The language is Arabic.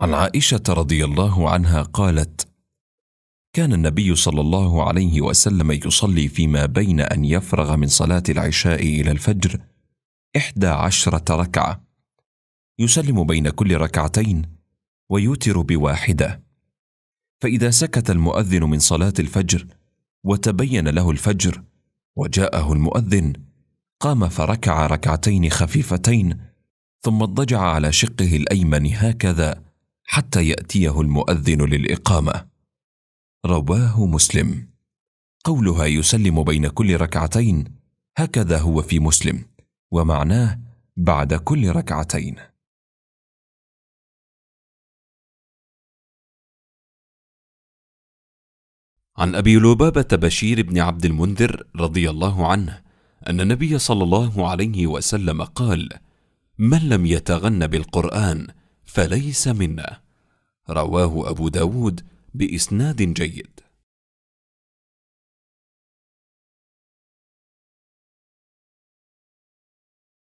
عن عائشه رضي الله عنها قالت كان النبي صلى الله عليه وسلم يصلي فيما بين ان يفرغ من صلاه العشاء الى الفجر احدى عشره ركعه يسلم بين كل ركعتين ويوتر بواحده فاذا سكت المؤذن من صلاه الفجر وتبين له الفجر وجاءه المؤذن قام فركع ركعتين خفيفتين ثم اضطجع على شقه الايمن هكذا حتى ياتيه المؤذن للاقامه رواه مسلم قولها يسلم بين كل ركعتين هكذا هو في مسلم ومعناه بعد كل ركعتين عن ابي لبابه بشير بن عبد المنذر رضي الله عنه ان النبي صلى الله عليه وسلم قال من لم يتغن بالقران فليس منا رواه أبو داود بإسناد جيد